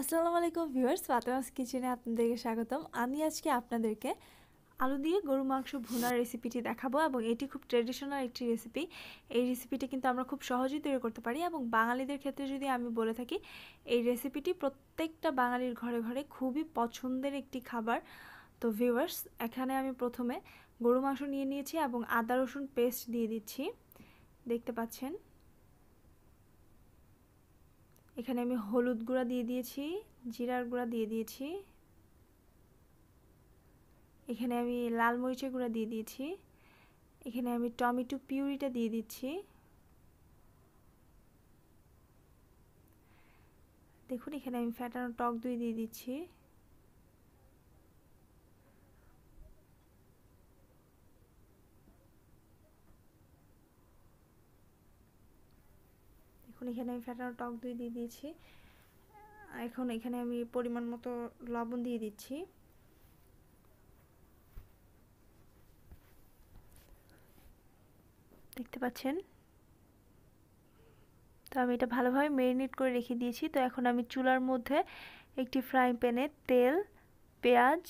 আসসালামু আলাইকুম ভিউয়ার্স ফাতেমাস কিচেনে আপনাদেরকে স্বাগতম আমি আজকে আপনাদেরকে আলু দিয়ে গরু মাংস ভুনার রেসিপিটি দেখাবো এবং এটি খুব ট্রেডিশনাল একটি রেসিপি এই রেসিপিটি কিন্তু আমরা খুব সহজেই তৈরি করতে পারি এবং বাঙালিদের ক্ষেত্রে যদি আমি বলে থাকি এই রেসিপিটি প্রত্যেকটা বাঙালির ঘরে ঘরে খুবই পছন্দের একটি খাবার তো ভিউয়ার্স এখানে আমি প্রথমে গরু মাংস নিয়ে নিয়েছি এবং আদা রসুন পেস্ট দিয়ে দিচ্ছি দেখতে পাচ্ছেন এখানে আমি হলুদ গুঁড়া দিয়ে দিয়েছি জিরার গুঁড়া দিয়ে দিয়েছি এখানে আমি লাল মরিচের গুঁড়া দিয়ে দিয়েছি এখানে আমি টমেটো পিউরিটা দিয়ে দিচ্ছি দেখুন এখানে আমি ফ্যাটানো টক দই দিয়ে দিচ্ছি এখন এখানে আমি ফেটানো টক দই দিয়ে দিয়েছি এখন এখানে আমি পরিমাণ মতো লবণ দিয়ে দিচ্ছি দেখতে পাচ্ছেন তো আমি এটা ভালোভাবে মেরিনেট করে রেখে দিয়েছি তো এখন আমি চুলার মধ্যে একটি ফ্রাই প্যানে তেল পেঁয়াজ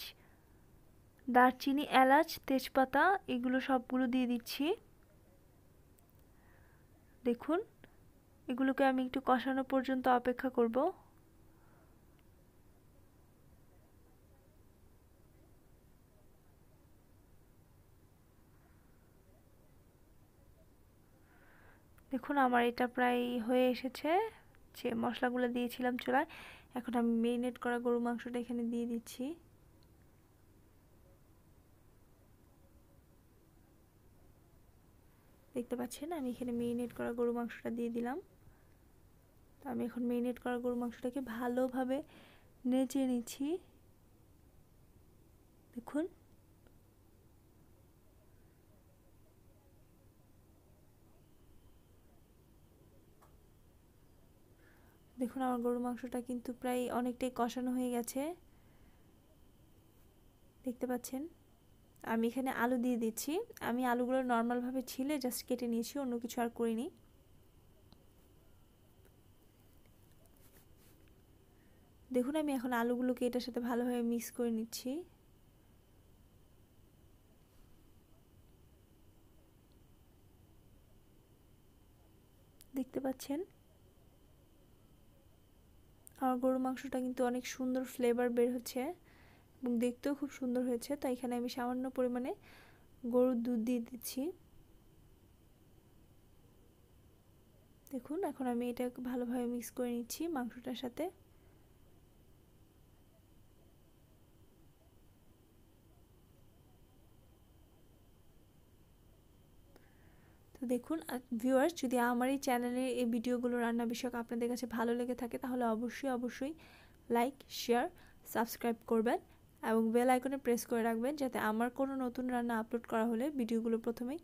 দারচিনি এলাচ তেজপাতা এগুলো সবগুলো দিয়ে দিচ্ছি দেখুন এগুলোকে আমি একটু কষানো পর্যন্ত অপেক্ষা করব দেখুন আমার এটা প্রায় হয়ে এসেছে যে মশলাগুলো দিয়েছিলাম চুলায় এখন আমি মেরিনেট করা গরু মাংসটা এখানে দিয়ে দিচ্ছি দেখতে পাচ্ছেন আমি এখানে মেরিনেট করা গরু মাংসটা দিয়ে দিলাম তো আমি এখন মেরিনেট করা গরুর মাংসটাকে ভালোভাবে নেচে নিচ্ছি দেখুন দেখুন আমার গরু মাংসটা কিন্তু প্রায় অনেকটাই কষানো হয়ে গেছে দেখতে পাচ্ছেন আমি এখানে আলু দিয়ে দিচ্ছি আমি আলুগুলো নর্মালভাবে ছিলে জাস্ট কেটে নিয়েছি অন্য কিছু আর করিনি দেখুন আমি এখন আলুগুলোকে এটার সাথে ভালোভাবে মিক্স করে নিচ্ছি দেখতে পাচ্ছেন আমার গরু মাংসটা কিন্তু অনেক সুন্দর ফ্লেভার বের হচ্ছে এবং দেখতেও খুব সুন্দর হয়েছে তাই এখানে আমি সামান্য পরিমাণে গরুর দুধ দিয়ে দিচ্ছি দেখুন এখন আমি এটা ভালোভাবে মিক্স করে নিচ্ছি মাংসটার সাথে তো দেখুন ভিউয়ার্স যদি আমার এই চ্যানেলে এই ভিডিওগুলো রান্না বিষয়ক আপনাদের কাছে ভালো লেগে থাকে তাহলে অবশ্যই অবশ্যই লাইক শেয়ার সাবস্ক্রাইব করবেন এবং বেল আইকনে প্রেস করে রাখবেন যাতে আমার কোনো নতুন রান্না আপলোড করা হলে ভিডিওগুলো প্রথমেই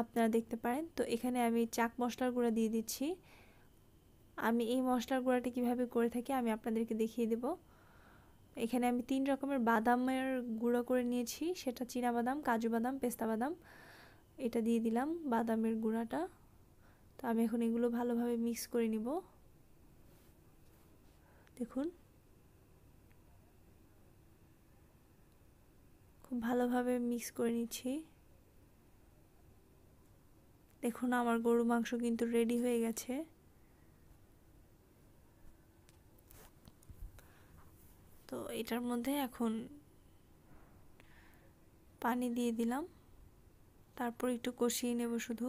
আপনারা দেখতে পারেন তো এখানে আমি চাক মশলার গুঁড়া দিয়ে দিচ্ছি আমি এই মশলার গুঁড়াটি কীভাবে করে থাকি আমি আপনাদেরকে দেখিয়ে দেব এখানে আমি তিন রকমের বাদামের গুঁড়ো করে নিয়েছি সেটা বাদাম কাজু বাদাম পেস্তা বাদাম এটা দিয়ে দিলাম বাদামের গুঁড়াটা তো আমি এখন এগুলো ভালোভাবে মিক্স করে নিব দেখুন খুব ভালোভাবে মিক্স করে নিচ্ছি দেখুন আমার গরু মাংস কিন্তু রেডি হয়ে গেছে তো এটার মধ্যে এখন পানি দিয়ে দিলাম তারপর একটু কষিয়ে নেব শুধু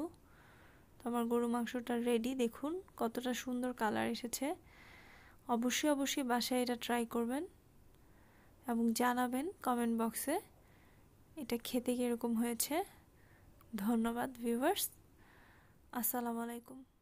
তো আমার গরু মাংসটা রেডি দেখুন কতটা সুন্দর কালার এসেছে অবশ্যই অবশ্যই বাসায় এটা ট্রাই করবেন এবং জানাবেন কমেন্ট বক্সে এটা খেতে কীরকম হয়েছে ধন্যবাদ ভিউয়ার্স আসসালামু আলাইকুম